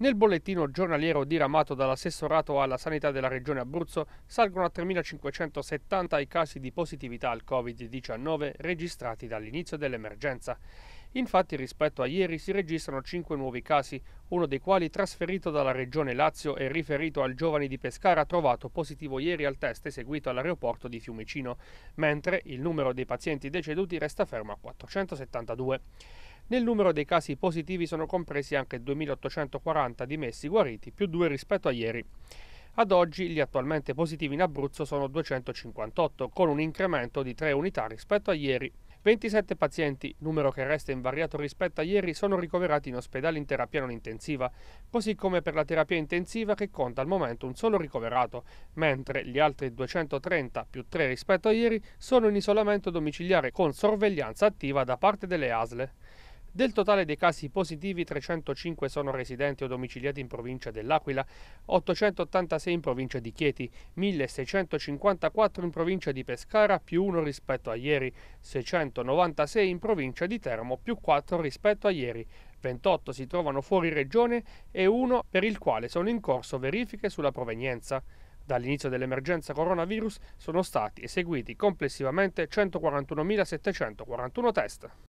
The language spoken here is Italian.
Nel bollettino giornaliero diramato dall'assessorato alla sanità della regione Abruzzo salgono a 3.570 i casi di positività al Covid-19 registrati dall'inizio dell'emergenza. Infatti rispetto a ieri si registrano 5 nuovi casi, uno dei quali trasferito dalla regione Lazio e riferito al giovane di Pescara trovato positivo ieri al test eseguito all'aeroporto di Fiumicino, mentre il numero dei pazienti deceduti resta fermo a 472. Nel numero dei casi positivi sono compresi anche 2.840 dimessi guariti, più due rispetto a ieri. Ad oggi gli attualmente positivi in Abruzzo sono 258, con un incremento di 3 unità rispetto a ieri. 27 pazienti, numero che resta invariato rispetto a ieri, sono ricoverati in ospedale in terapia non intensiva, così come per la terapia intensiva che conta al momento un solo ricoverato, mentre gli altri 230 più 3 rispetto a ieri sono in isolamento domiciliare con sorveglianza attiva da parte delle ASLE. Del totale dei casi positivi 305 sono residenti o domiciliati in provincia dell'Aquila, 886 in provincia di Chieti, 1654 in provincia di Pescara più 1 rispetto a ieri, 696 in provincia di Teramo più 4 rispetto a ieri, 28 si trovano fuori regione e uno per il quale sono in corso verifiche sulla provenienza. Dall'inizio dell'emergenza coronavirus sono stati eseguiti complessivamente 141.741 test.